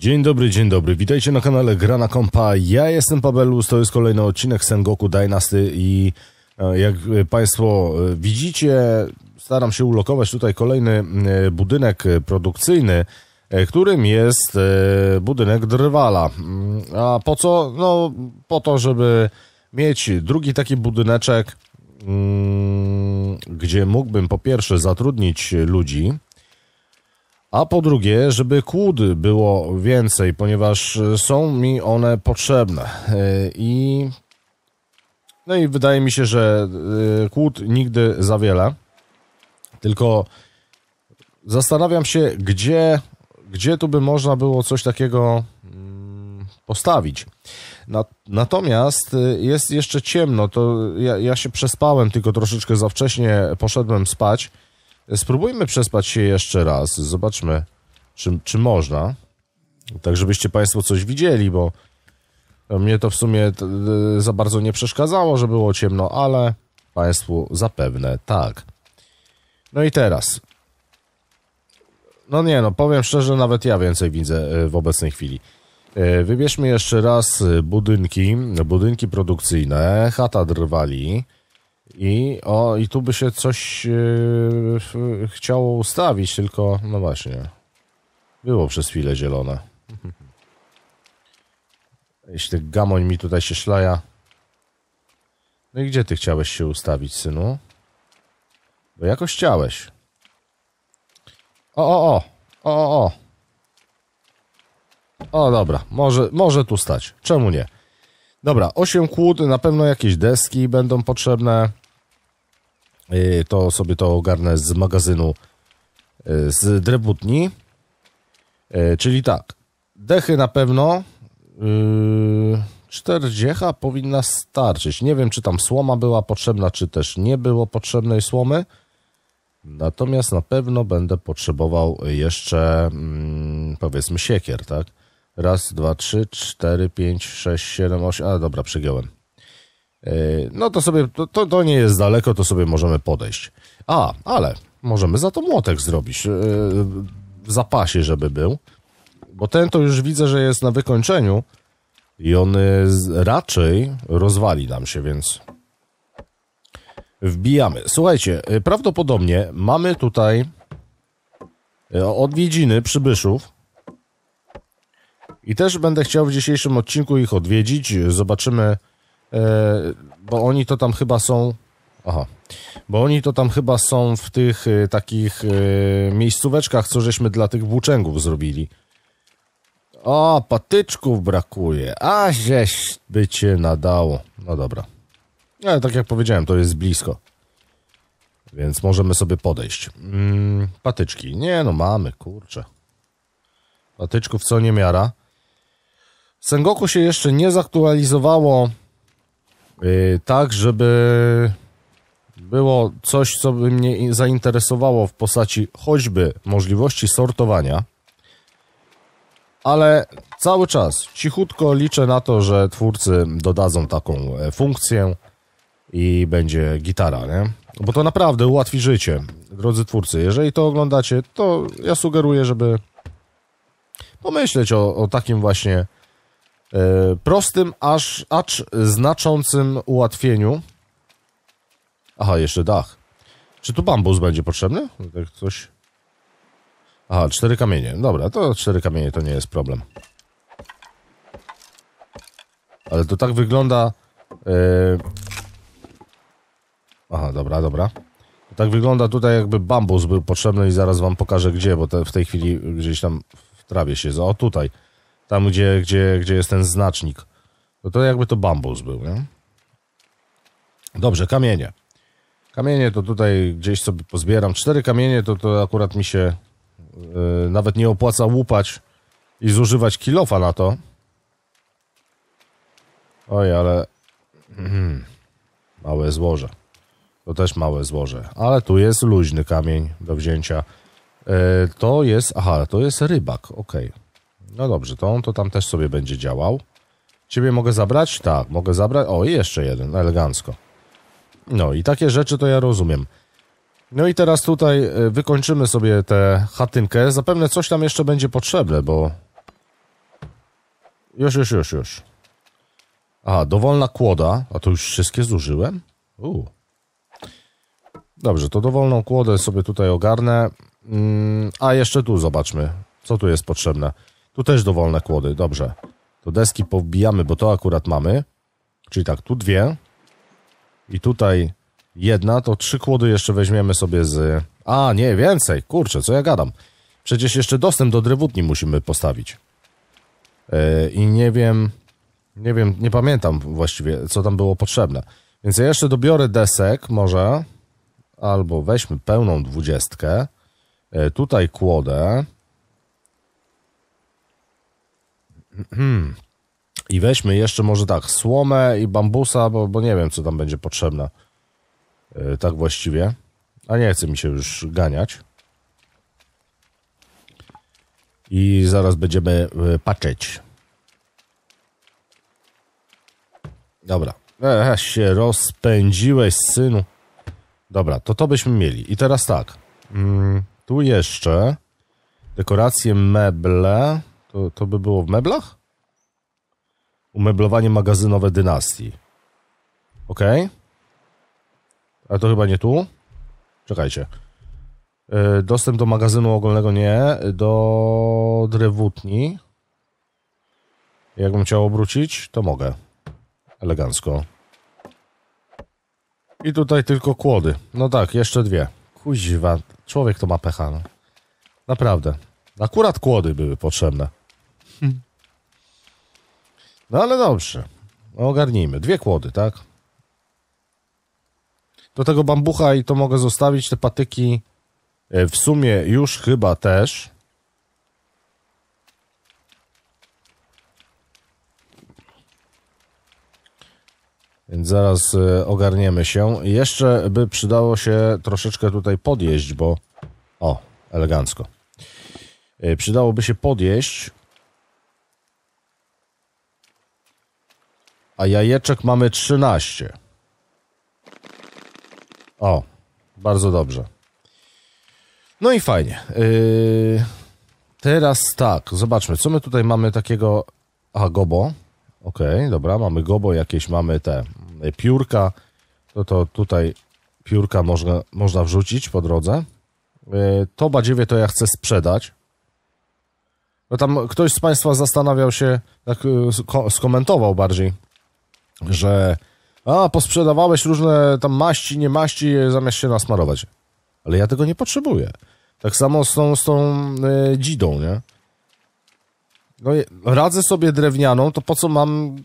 Dzień dobry, dzień dobry. Witajcie na kanale Grana Kompa. Ja jestem Pabelus, to jest kolejny odcinek Sengoku Dynasty i e, jak Państwo e, widzicie, staram się ulokować tutaj kolejny e, budynek produkcyjny, którym jest budynek drwala. Mm, a po co? No po to, żeby mieć drugi taki budyneczek, mm, gdzie mógłbym po pierwsze zatrudnić ludzi, a po drugie, żeby kłód było więcej, ponieważ e, są mi one potrzebne. E, I no i wydaje mi się, że e, kłód nigdy za wiele. Tylko zastanawiam się, gdzie, gdzie tu by można było coś takiego mm, postawić. Natomiast jest jeszcze ciemno, to ja, ja się przespałem, tylko troszeczkę za wcześnie poszedłem spać. Spróbujmy przespać się jeszcze raz. Zobaczmy, czy, czy można. Tak, żebyście Państwo coś widzieli, bo mnie to w sumie e, za bardzo nie przeszkadzało, że było ciemno, ale Państwu zapewne tak. No i teraz. No nie, no powiem szczerze, nawet ja więcej widzę e, w obecnej chwili. E, wybierzmy jeszcze raz budynki, budynki produkcyjne, chata drwali. I, o, I tu by się coś yy, chciało ustawić, tylko no właśnie. Było przez chwilę zielone. Jeśli tak gamoń mi tutaj się szlaja. No i gdzie ty chciałeś się ustawić, synu? Bo jakoś chciałeś. O, o, o! O, o, o! O, dobra. Może, może tu stać. Czemu nie? Dobra, 8 kłód, na pewno jakieś deski będą potrzebne. Y, to sobie to ogarnę z magazynu y, z Drebutni. Y, czyli tak, dechy na pewno. czterdziecha powinna starczyć. Nie wiem, czy tam słoma była potrzebna, czy też nie było potrzebnej słomy. Natomiast na pewno będę potrzebował jeszcze mm, powiedzmy siekier, tak? Raz, dwa, trzy, cztery, pięć, sześć, siedem, osiem. A dobra, przegiąłem. E, no to sobie, to, to, to nie jest daleko, to sobie możemy podejść. A, ale możemy za to młotek zrobić e, w zapasie, żeby był, bo ten to już widzę, że jest na wykończeniu i on e, raczej rozwali nam się, więc wbijamy. Słuchajcie, prawdopodobnie mamy tutaj odwiedziny przybyszów i też będę chciał w dzisiejszym odcinku ich odwiedzić. Zobaczymy, E, bo oni to tam chyba są. Aha. Bo oni to tam chyba są w tych e, takich e, miejscóweczkach, co żeśmy dla tych włóczęgów zrobili. O, patyczków brakuje. A żeś by cię nadało. No dobra. Ale tak jak powiedziałem, to jest blisko. Więc możemy sobie podejść. Mm, patyczki. Nie no, mamy, kurczę. Patyczków co nie miara. Sengoku się jeszcze nie zaktualizowało Y, tak, żeby było coś, co by mnie zainteresowało w postaci choćby możliwości sortowania, ale cały czas cichutko liczę na to, że twórcy dodadzą taką e, funkcję i będzie gitara, nie? Bo to naprawdę ułatwi życie, drodzy twórcy. Jeżeli to oglądacie, to ja sugeruję, żeby pomyśleć o, o takim właśnie E, prostym, aż, acz znaczącym ułatwieniu. Aha, jeszcze dach. Czy tu bambus będzie potrzebny? Tak coś... Aha, cztery kamienie. Dobra, to cztery kamienie to nie jest problem. Ale to tak wygląda... Yy... Aha, dobra, dobra. To tak wygląda tutaj, jakby bambus był potrzebny i zaraz wam pokażę gdzie, bo te, w tej chwili gdzieś tam w trawie się... O, tutaj tam gdzie, gdzie, gdzie jest ten znacznik. No to jakby to bambus był, nie? Dobrze, kamienie. Kamienie to tutaj gdzieś sobie pozbieram. Cztery kamienie to, to akurat mi się yy, nawet nie opłaca łupać i zużywać kilofa na to. Oj, ale... Hmm, małe złoże. To też małe złoże. Ale tu jest luźny kamień do wzięcia. Yy, to jest... Aha, to jest rybak, okej. Okay. No dobrze, to on to tam też sobie będzie działał. Ciebie mogę zabrać? Tak, mogę zabrać. O, i jeszcze jeden, elegancko. No i takie rzeczy to ja rozumiem. No i teraz tutaj y, wykończymy sobie tę chatynkę. Zapewne coś tam jeszcze będzie potrzebne, bo... Już, już, już, już. Aha, dowolna kłoda. A to już wszystkie zużyłem? Uu. Dobrze, to dowolną kłodę sobie tutaj ogarnę. Mm, a jeszcze tu zobaczmy, co tu jest potrzebne. Tu też dowolne kłody, dobrze. To deski pobijamy, bo to akurat mamy. Czyli tak, tu dwie. I tutaj jedna, to trzy kłody jeszcze weźmiemy sobie z... A, nie, więcej. Kurczę, co ja gadam. Przecież jeszcze dostęp do drewutni musimy postawić. Yy, I nie wiem... Nie wiem, nie pamiętam właściwie, co tam było potrzebne. Więc ja jeszcze dobiorę desek może, albo weźmy pełną dwudziestkę, e, tutaj kłodę, Hmm. I weźmy jeszcze może tak, słomę i bambusa, bo, bo nie wiem, co tam będzie potrzebne. Yy, tak właściwie. A nie chce mi się już ganiać. I zaraz będziemy y, patrzeć. Dobra. Ech, się rozpędziłeś, synu. Dobra, to to byśmy mieli. I teraz tak. Mm, tu jeszcze dekoracje, meble. To, to by było w meblach? Umeblowanie magazynowe dynastii. Ok. Ale to chyba nie tu? Czekajcie. E, dostęp do magazynu ogólnego nie. Do drewutni. Jakbym chciał obrócić, to mogę. Elegancko. I tutaj tylko kłody. No tak, jeszcze dwie. Kuźwa, człowiek to ma pecha. No. Naprawdę. Akurat kłody były potrzebne. No ale dobrze. No, ogarnijmy. Dwie kłody, tak? Do tego bambucha i to mogę zostawić. Te patyki e, w sumie już chyba też. Więc zaraz e, ogarniemy się. Jeszcze by przydało się troszeczkę tutaj podjeść, bo... O, elegancko. E, przydałoby się podjeść a jajeczek mamy 13. O, bardzo dobrze. No i fajnie. Yy, teraz tak, zobaczmy, co my tutaj mamy takiego... A, gobo. Okej, okay, dobra, mamy gobo, jakieś mamy te y, piórka. To, no to tutaj piórka można, można wrzucić po drodze. Yy, to badziewie to ja chcę sprzedać. Bo no tam ktoś z Państwa zastanawiał się, tak y, skomentował bardziej, że a, posprzedawałeś różne tam maści, nie maści, zamiast się nasmarować. Ale ja tego nie potrzebuję. Tak samo z tą, z tą e, dzidą, nie? No, radzę sobie drewnianą, to po co mam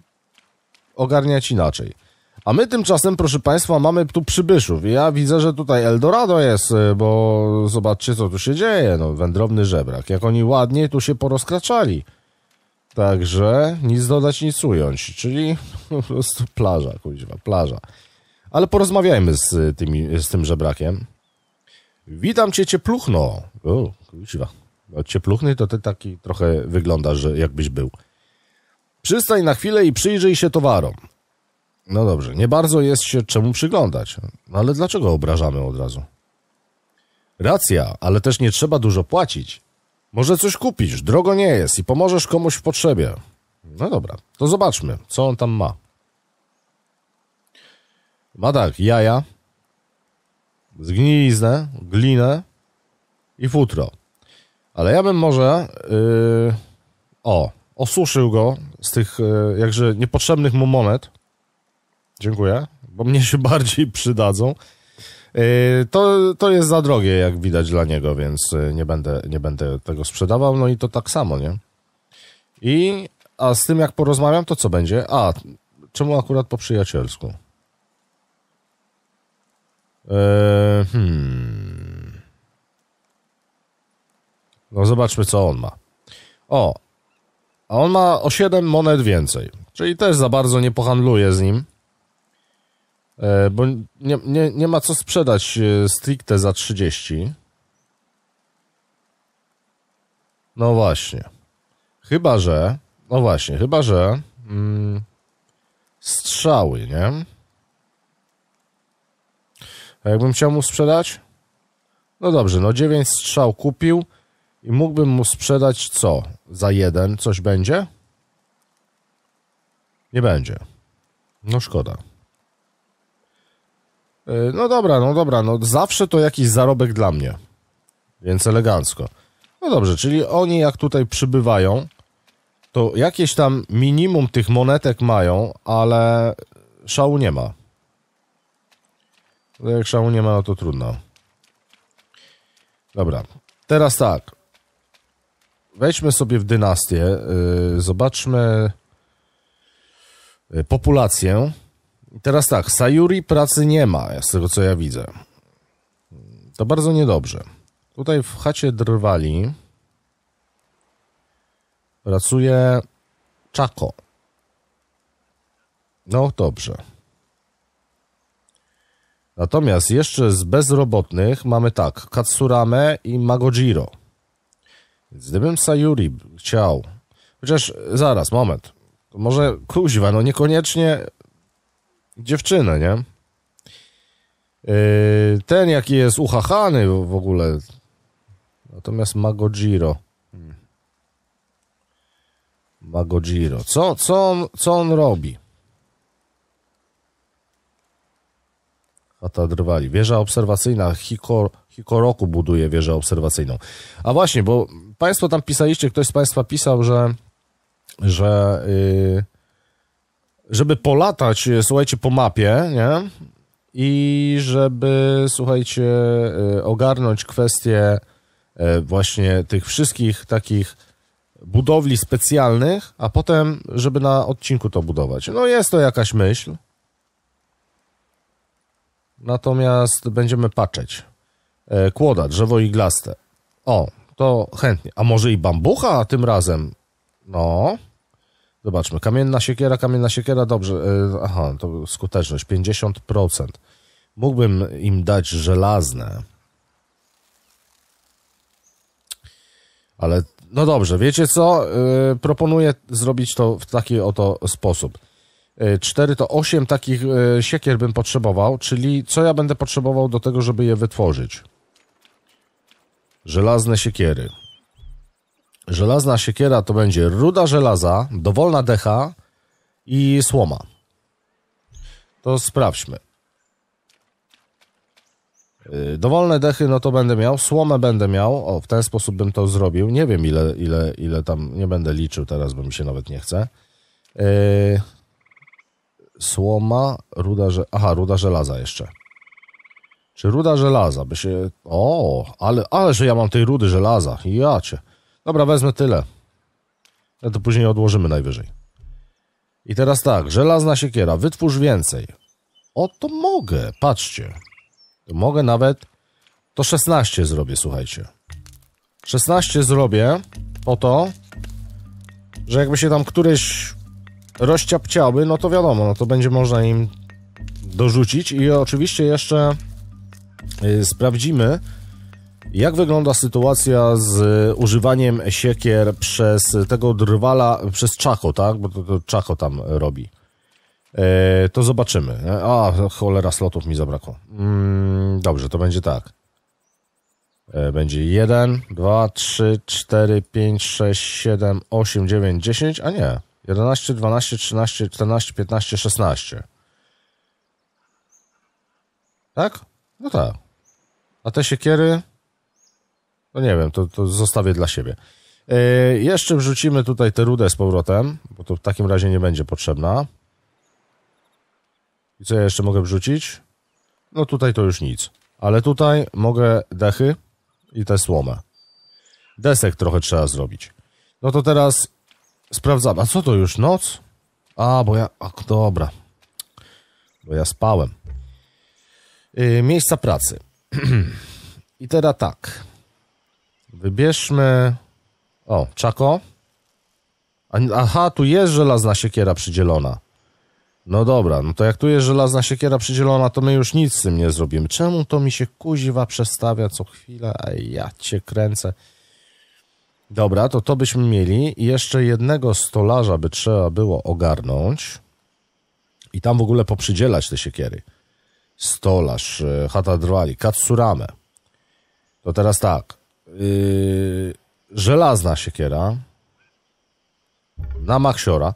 ogarniać inaczej? A my tymczasem, proszę Państwa, mamy tu przybyszów. I ja widzę, że tutaj Eldorado jest, e, bo zobaczcie, co tu się dzieje. No, wędrowny żebrak. Jak oni ładnie tu się porozkraczali. Także nic dodać, nic ująć, czyli po prostu plaża, kuźwa, plaża. Ale porozmawiajmy z, y, tymi, z tym żebrakiem. Witam cię, ciepluchno. O, kuźwa. No, ciepluchny to ty taki trochę wyglądasz, że jakbyś był. Przystań na chwilę i przyjrzyj się towarom. No dobrze, nie bardzo jest się czemu przyglądać. No ale dlaczego obrażamy od razu? Racja, ale też nie trzeba dużo płacić. Może coś kupisz, drogo nie jest i pomożesz komuś w potrzebie. No dobra, to zobaczmy, co on tam ma. Ma tak, jaja, zgniliznę, glinę i futro. Ale ja bym może... Yy, o, osuszył go z tych yy, jakże niepotrzebnych mu monet. Dziękuję, bo mnie się bardziej przydadzą. E, to, to jest za drogie, jak widać dla niego, więc e, nie będę, nie będę tego sprzedawał. No i to tak samo, nie? I a z tym jak porozmawiam, to co będzie? A, czemu akurat po przyjacielsku? Eee, hmm. No zobaczmy, co on ma. O, a on ma o 7 monet więcej, czyli też za bardzo nie pohandluję z nim. E, bo nie, nie, nie ma co sprzedać e, stricte za 30. No właśnie. Chyba, że. No właśnie, chyba, że. Mm, strzały, nie? A jakbym chciał mu sprzedać? No dobrze, no 9 strzał kupił i mógłbym mu sprzedać co? Za jeden coś będzie? Nie będzie. No szkoda. Y, no dobra, no dobra, no zawsze to jakiś zarobek dla mnie. Więc elegancko. No dobrze, czyli oni jak tutaj przybywają, to jakieś tam minimum tych monetek mają, ale szału nie ma. No jak szału nie ma, no to trudno. Dobra, teraz tak. Wejdźmy sobie w dynastię, yy, zobaczmy y, populację. Teraz tak, Sayuri pracy nie ma, z tego co ja widzę. To bardzo niedobrze. Tutaj w chacie drwali pracuje Czako. No dobrze. Natomiast jeszcze z bezrobotnych mamy tak, Katsurame i Magojiro. Więc gdybym Sayuri chciał... Chociaż zaraz, moment. może kuźwa, no niekoniecznie dziewczynę, nie? Yy, ten, jaki jest uchachany w ogóle. Natomiast Mago Giro. Co, co, on, co on robi? Chata drwali. Wieża obserwacyjna. Hikor, Hikoroku buduje wieżę obserwacyjną. A właśnie, bo Państwo tam pisaliście, ktoś z Państwa pisał, że, że yy, żeby polatać, e, słuchajcie, po mapie, nie? I żeby, słuchajcie, e, ogarnąć kwestię e, właśnie tych wszystkich takich budowli specjalnych, a potem, żeby na odcinku to budować. No jest to jakaś myśl. Natomiast będziemy patrzeć. Kłoda, drzewo iglaste. O, to chętnie. A może i bambucha tym razem? No. Zobaczmy. Kamienna siekiera, kamienna siekiera, dobrze. E, aha, to skuteczność 50%. Mógłbym im dać żelazne. Ale no dobrze, wiecie co? E, proponuję zrobić to w taki oto sposób. 4 e, to 8 takich siekier bym potrzebował, czyli co ja będę potrzebował do tego, żeby je wytworzyć? Żelazne siekiery. Żelazna siekiera to będzie ruda żelaza, dowolna decha i słoma. To sprawdźmy. Y, dowolne dechy, no to będę miał, słomę będę miał, o, w ten sposób bym to zrobił, nie wiem ile, ile, ile tam, nie będę liczył teraz, bo mi się nawet nie chce. Yy, słoma, ruda, że, aha, ruda żelaza jeszcze. Czy ruda żelaza by się, o, ale, ale że ja mam tej rudy żelaza, jacie. Dobra, wezmę tyle. A to później odłożymy najwyżej. I teraz tak, żelazna siekiera, wytwórz więcej. O, to mogę, patrzcie. To mogę nawet... To 16 zrobię, słuchajcie. 16 zrobię po to, że jakby się tam któryś rozciapciały, no to wiadomo, no to będzie można im dorzucić i oczywiście jeszcze y, sprawdzimy, jak wygląda sytuacja z e, używaniem siekier przez tego drwala, przez Czako, tak? Bo to, to Czako tam robi. E, to zobaczymy. A, cholera, slotów mi zabrakło. Mm, dobrze, to będzie tak. E, będzie 1, 2, 3, 4, 5, 6, 7, 8, 9, 10, a nie. 11, 12, 13, 14, 15, 16. Tak? No tak. A te siekiery no nie wiem, to, to zostawię dla siebie. Yy, jeszcze wrzucimy tutaj tę rudę z powrotem, bo to w takim razie nie będzie potrzebna. I co ja jeszcze mogę wrzucić? No tutaj to już nic. Ale tutaj mogę dechy i tę słomę. Desek trochę trzeba zrobić. No to teraz sprawdzam. A co to już noc? A, bo ja... A, dobra. Bo ja spałem. Yy, miejsca pracy. I teraz tak. Wybierzmy... O, Czako. Aha, tu jest żelazna siekiera przydzielona. No dobra, no to jak tu jest żelazna siekiera przydzielona, to my już nic z tym nie zrobimy. Czemu to mi się kuziwa przestawia co chwilę? A ja cię kręcę. Dobra, to to byśmy mieli. I jeszcze jednego stolarza by trzeba było ogarnąć. I tam w ogóle poprzydzielać te siekiery. Stolarz, e, Hata Drwali, Katsurame. To teraz tak yy, żelazna siekiera na maksiora.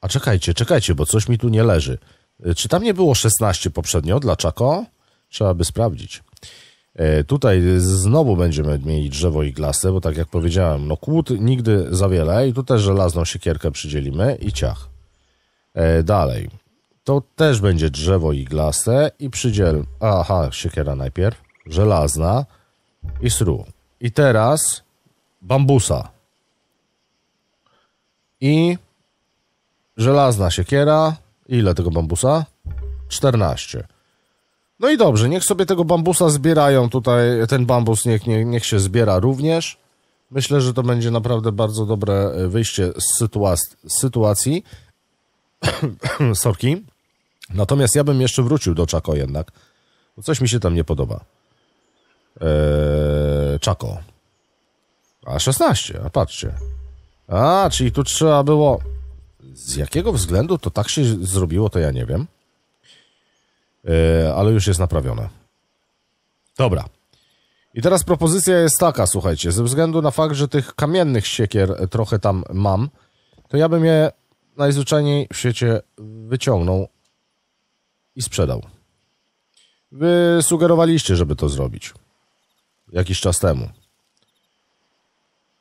A czekajcie, czekajcie, bo coś mi tu nie leży. Yy, czy tam nie było 16 poprzednio dla Czako? Trzeba by sprawdzić. Yy, tutaj znowu będziemy mieli drzewo i glasę, bo tak jak powiedziałem, no kłód nigdy za wiele i tu też żelazną siekierkę przydzielimy i ciach. Yy, dalej. To też będzie drzewo iglaste i przydziel... Aha, siekiera najpierw. Żelazna i sru. I teraz bambusa. I żelazna siekiera. Ile tego bambusa? 14. No i dobrze, niech sobie tego bambusa zbierają tutaj. Ten bambus niech, niech, niech się zbiera również. Myślę, że to będzie naprawdę bardzo dobre e, wyjście z sytuacji. Sorki. Natomiast ja bym jeszcze wrócił do Czako jednak. Coś mi się tam nie podoba. Eee, Czako. A 16, a patrzcie. A, czyli tu trzeba było. Z jakiego względu to tak się zrobiło, to ja nie wiem. Eee, ale już jest naprawione. Dobra. I teraz propozycja jest taka, słuchajcie, ze względu na fakt, że tych kamiennych siekier e, trochę tam mam, to ja bym je najzwyczajniej w świecie wyciągnął i sprzedał. Wy sugerowaliście, żeby to zrobić jakiś czas temu.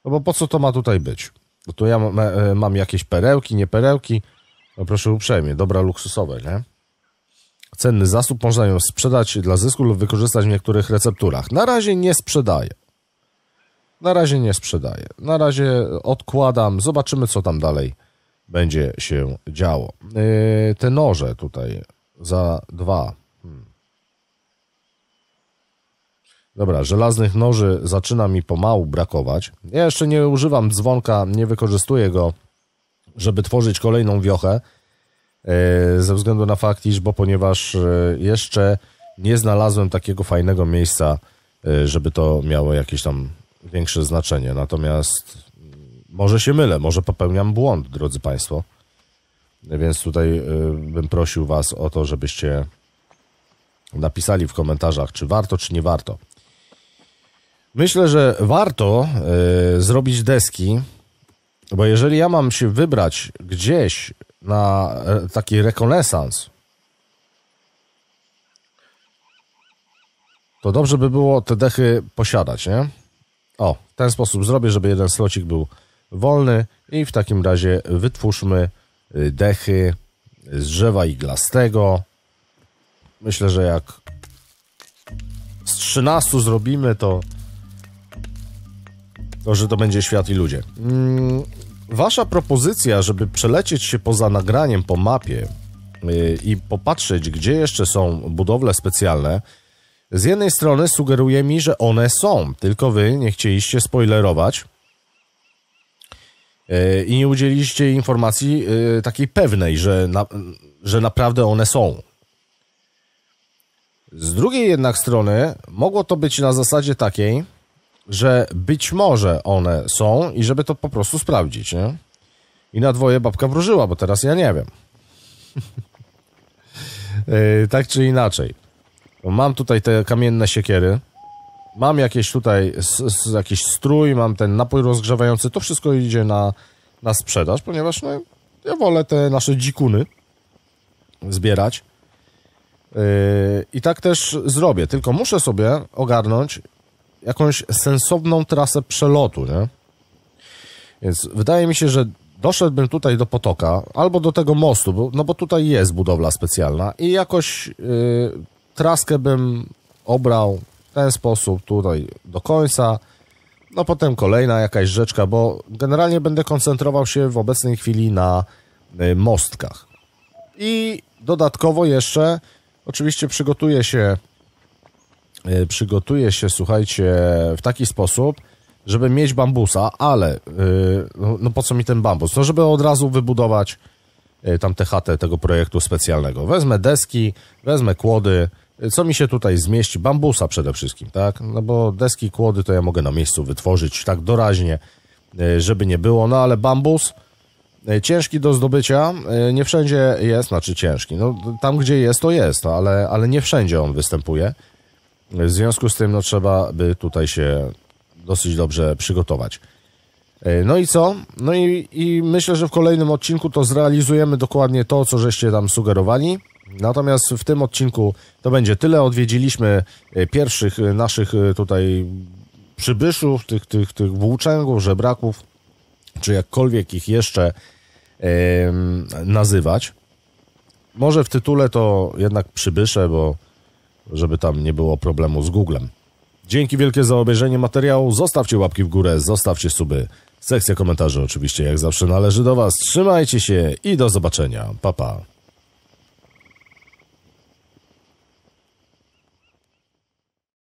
No bo po co to ma tutaj być? No to ja mam, e, mam jakieś perełki, nie perełki. No proszę uprzejmie, dobra luksusowe, nie? Cenny zasób można ją sprzedać dla zysku lub wykorzystać w niektórych recepturach. Na razie nie sprzedaję. Na razie nie sprzedaję. Na razie odkładam, zobaczymy co tam dalej będzie się działo. E, te noże tutaj za dwa Dobra, żelaznych noży zaczyna mi pomału brakować. Ja jeszcze nie używam dzwonka, nie wykorzystuję go, żeby tworzyć kolejną wiochę, e, ze względu na fakt, iż bo ponieważ e, jeszcze nie znalazłem takiego fajnego miejsca, e, żeby to miało jakieś tam większe znaczenie. Natomiast mm, może się mylę, może popełniam błąd, drodzy Państwo. Więc tutaj bym prosił Was o to, żebyście napisali w komentarzach, czy warto, czy nie warto. Myślę, że warto y, zrobić deski, bo jeżeli ja mam się wybrać gdzieś na e, taki rekonesans, to dobrze by było te dechy posiadać, nie? O, w ten sposób zrobię, żeby jeden slocik był wolny i w takim razie wytwórzmy e, dechy z drzewa iglastego. Myślę, że jak z 13 zrobimy, to to, że to będzie świat i ludzie. Mm, wasza propozycja, żeby przelecieć się poza nagraniem po mapie y, i popatrzeć, gdzie jeszcze są budowle specjalne, z jednej strony sugeruje mi, że one są, tylko wy nie chcieliście spoilerować y, i nie udzieliście informacji y, takiej pewnej, że, na, że naprawdę one są. Z drugiej jednak strony mogło to być na zasadzie takiej, że być może one są i żeby to po prostu sprawdzić, nie? I na dwoje babka wróżyła, bo teraz ja nie wiem. yy, tak czy inaczej. Mam tutaj te kamienne siekiery. Mam jakieś tutaj s, jakiś strój, mam ten napój rozgrzewający. To wszystko idzie na, na sprzedaż, ponieważ no, ja wolę te nasze dzikuny zbierać. Yy, I tak też zrobię, tylko muszę sobie ogarnąć, jakąś sensowną trasę przelotu, nie? Więc wydaje mi się, że doszedłbym tutaj do potoka albo do tego mostu, bo, no bo tutaj jest budowla specjalna i jakoś yy, traskę bym obrał w ten sposób tutaj do końca, no potem kolejna jakaś rzeczka, bo generalnie będę koncentrował się w obecnej chwili na y, mostkach. I dodatkowo jeszcze oczywiście przygotuję się E, przygotuje się, słuchajcie, w taki sposób, żeby mieć bambusa, ale e, no, no, po co mi ten bambus? No, żeby od razu wybudować e, tam tę chatę tego projektu specjalnego. Wezmę deski, wezmę kłody, co mi się tutaj zmieści? Bambusa przede wszystkim, tak? No bo deski, kłody to ja mogę na miejscu wytworzyć tak doraźnie, żeby nie było, no ale bambus ciężki do zdobycia, nie wszędzie jest, znaczy ciężki, no tam gdzie jest to jest, no, ale, ale nie wszędzie on występuje. W związku z tym no, trzeba by tutaj się dosyć dobrze przygotować. E, no i co? No i, i myślę, że w kolejnym odcinku to zrealizujemy dokładnie to, co żeście tam sugerowali. Natomiast w tym odcinku to będzie tyle. Odwiedziliśmy e, pierwszych e, naszych tutaj przybyszów, tych, tych, tych włóczęgów, żebraków, czy jakkolwiek ich jeszcze yy, nazywać. Może w tytule to jednak przybysze, bo żeby tam nie było problemu z Googlem. Dzięki wielkie za obejrzenie materiału. Zostawcie łapki w górę, zostawcie suby. Sekcja komentarzy oczywiście jak zawsze należy do Was. Trzymajcie się i do zobaczenia. Pa, pa.